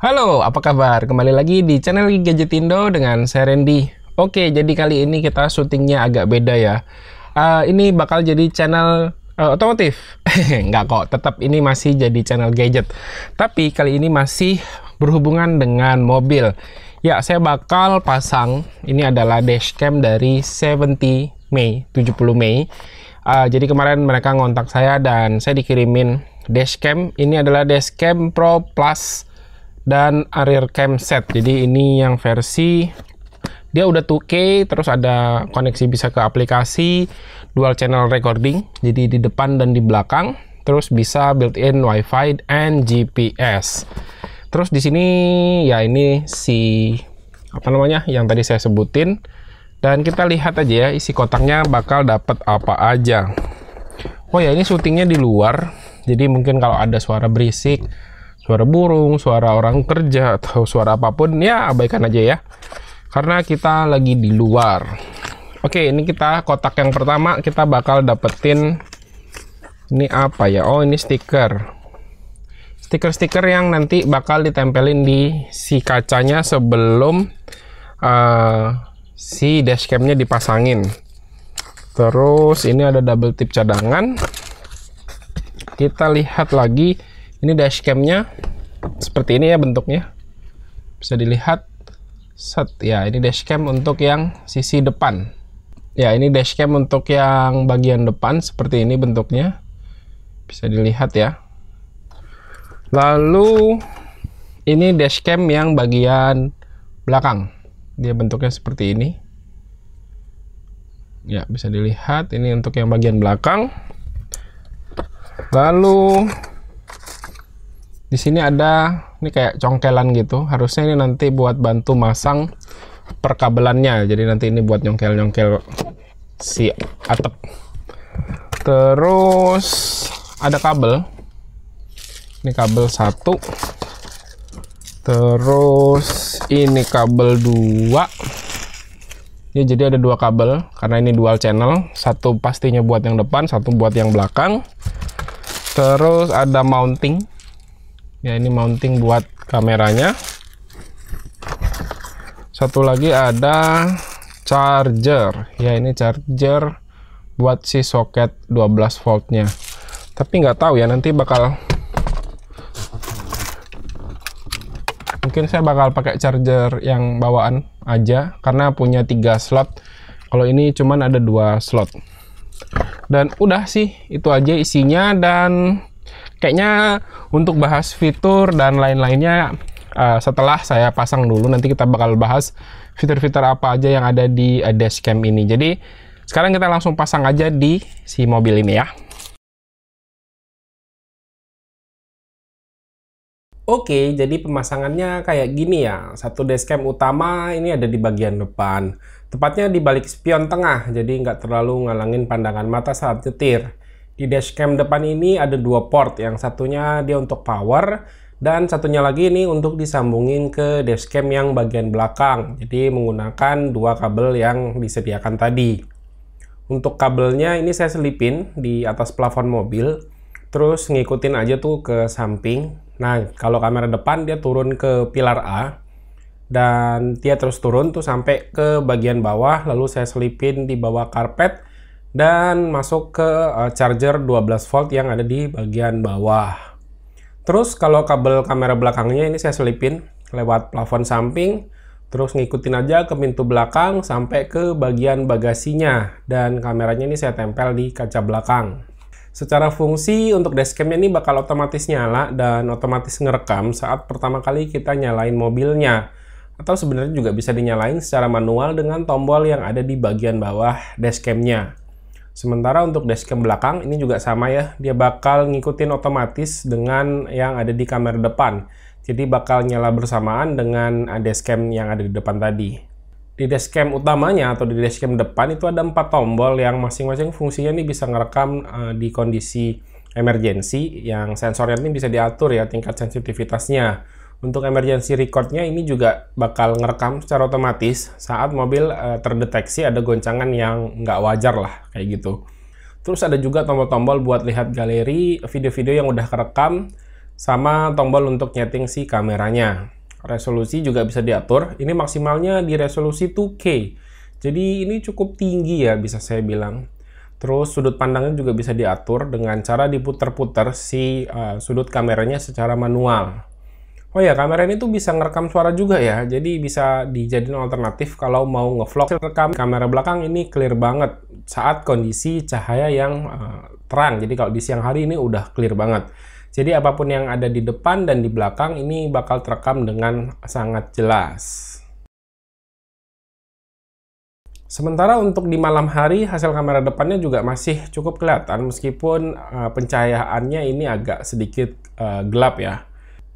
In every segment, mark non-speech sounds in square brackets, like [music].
Halo, apa kabar? Kembali lagi di channel Gadgetindo dengan saya Randy. Oke, jadi kali ini kita syutingnya agak beda ya. Uh, ini bakal jadi channel uh, otomotif. [laughs] Nggak kok, tetap ini masih jadi channel gadget. Tapi kali ini masih berhubungan dengan mobil. Ya, saya bakal pasang, ini adalah dashcam dari 70 Mei, 70 Mei. Uh, jadi kemarin mereka ngontak saya dan saya dikirimin dashcam. Ini adalah dashcam Pro Plus dan rear cam set. Jadi ini yang versi dia udah 2K terus ada koneksi bisa ke aplikasi dual channel recording. Jadi di depan dan di belakang terus bisa built-in WiFi and GPS. Terus di sini ya ini si apa namanya yang tadi saya sebutin dan kita lihat aja ya isi kotaknya bakal dapat apa aja. Oh ya ini syutingnya di luar jadi mungkin kalau ada suara berisik suara burung, suara orang kerja atau suara apapun ya abaikan aja ya. Karena kita lagi di luar. Oke, ini kita kotak yang pertama kita bakal dapetin ini apa ya? Oh, ini stiker. Stiker-stiker yang nanti bakal ditempelin di si kacanya sebelum uh, si dashcamnya dipasangin terus ini ada double tip cadangan kita lihat lagi ini dashcamnya seperti ini ya bentuknya bisa dilihat set ya ini dashcam untuk yang sisi depan ya ini dashcam untuk yang bagian depan seperti ini bentuknya bisa dilihat ya lalu ini dashcam yang bagian belakang dia bentuknya seperti ini ya bisa dilihat ini untuk yang bagian belakang lalu di sini ada ini kayak congkelan gitu harusnya ini nanti buat bantu masang perkabelannya jadi nanti ini buat nyongkel-nyongkel si atap terus ada kabel ini kabel satu terus ini kabel dua ya jadi ada dua kabel karena ini dual channel satu pastinya buat yang depan satu buat yang belakang terus ada mounting ya ini mounting buat kameranya satu lagi ada charger ya ini charger buat si soket 12 voltnya tapi nggak tahu ya nanti bakal mungkin saya bakal pakai charger yang bawaan aja karena punya tiga slot kalau ini cuman ada dua slot dan udah sih itu aja isinya dan kayaknya untuk bahas fitur dan lain-lainnya uh, setelah saya pasang dulu nanti kita bakal bahas fitur-fitur apa aja yang ada di uh, dashcam ini jadi sekarang kita langsung pasang aja di si mobil ini ya Oke, jadi pemasangannya kayak gini ya. Satu dashcam utama ini ada di bagian depan. Tepatnya di balik spion tengah, jadi nggak terlalu ngalangin pandangan mata saat nyetir. Di dashcam depan ini ada dua port, yang satunya dia untuk power, dan satunya lagi ini untuk disambungin ke dashcam yang bagian belakang, jadi menggunakan dua kabel yang disediakan tadi. Untuk kabelnya ini saya selipin di atas plafon mobil, terus ngikutin aja tuh ke samping. Nah, kalau kamera depan dia turun ke pilar A, dan dia terus turun tuh sampai ke bagian bawah, lalu saya selipin di bawah karpet, dan masuk ke eh, charger 12 volt yang ada di bagian bawah. Terus kalau kabel kamera belakangnya ini saya selipin lewat plafon samping, terus ngikutin aja ke pintu belakang sampai ke bagian bagasinya dan kameranya ini saya tempel di kaca belakang. Secara fungsi untuk dashcamnya ini bakal otomatis nyala dan otomatis ngerekam saat pertama kali kita nyalain mobilnya. Atau sebenarnya juga bisa dinyalain secara manual dengan tombol yang ada di bagian bawah dashcamnya. Sementara untuk dashcam belakang ini juga sama ya, dia bakal ngikutin otomatis dengan yang ada di kamera depan. Jadi bakal nyala bersamaan dengan dashcam yang ada di depan tadi. Di dashcam utamanya atau di dashcam depan itu ada empat tombol yang masing-masing fungsinya ini bisa ngerekam eh, di kondisi emergensi yang sensornya ini bisa diatur ya tingkat sensitivitasnya. Untuk emergency recordnya ini juga bakal ngerekam secara otomatis saat mobil e, terdeteksi ada goncangan yang nggak wajar lah kayak gitu. Terus ada juga tombol-tombol buat lihat galeri video-video yang udah kerekam sama tombol untuk nyeting si kameranya. Resolusi juga bisa diatur. Ini maksimalnya di resolusi 2K. Jadi ini cukup tinggi ya bisa saya bilang. Terus sudut pandangnya juga bisa diatur dengan cara diputer-puter si uh, sudut kameranya secara manual. Oh ya, kamera ini tuh bisa ngerekam suara juga ya. Jadi bisa dijadikan alternatif kalau mau ngevlog rekam kamera belakang ini clear banget saat kondisi cahaya yang uh, terang. Jadi kalau di siang hari ini udah clear banget. Jadi apapun yang ada di depan dan di belakang ini bakal terekam dengan sangat jelas. Sementara untuk di malam hari hasil kamera depannya juga masih cukup kelihatan meskipun uh, pencahayaannya ini agak sedikit uh, gelap ya.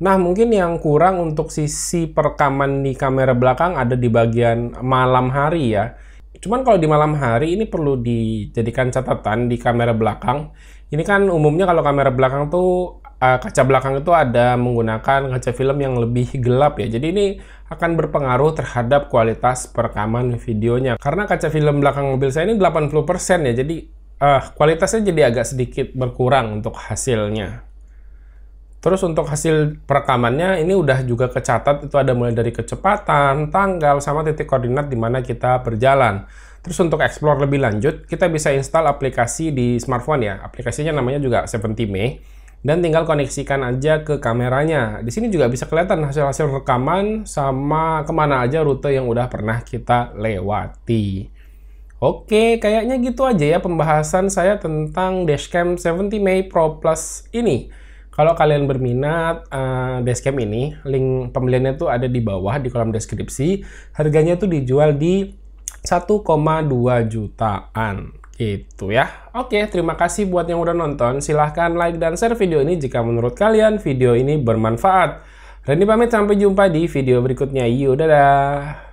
Nah, mungkin yang kurang untuk sisi perekaman di kamera belakang ada di bagian malam hari ya. Cuman kalau di malam hari ini perlu dijadikan catatan di kamera belakang. Ini kan umumnya kalau kamera belakang tuh eh, kaca belakang itu ada menggunakan kaca film yang lebih gelap ya. Jadi ini akan berpengaruh terhadap kualitas perekaman videonya. Karena kaca film belakang mobil saya ini 80% ya. Jadi uh, kualitasnya jadi agak sedikit berkurang untuk hasilnya. Terus untuk hasil perekamannya ini udah juga kecatat itu ada mulai dari kecepatan, tanggal, sama titik koordinat di mana kita berjalan. Terus untuk explore lebih lanjut, kita bisa install aplikasi di smartphone ya. Aplikasinya namanya juga 70 May. Dan tinggal koneksikan aja ke kameranya. Di sini juga bisa kelihatan hasil-hasil rekaman sama kemana aja rute yang udah pernah kita lewati. Oke, kayaknya gitu aja ya pembahasan saya tentang Dashcam 70 May Pro Plus ini. Kalau kalian berminat uh, dashcam ini, link pembeliannya tuh ada di bawah di kolom deskripsi. Harganya tuh dijual di 1,2 jutaan gitu ya. Oke, terima kasih buat yang udah nonton. Silahkan like dan share video ini jika menurut kalian video ini bermanfaat. Randy pamit sampai jumpa di video berikutnya. Yuk, dadah!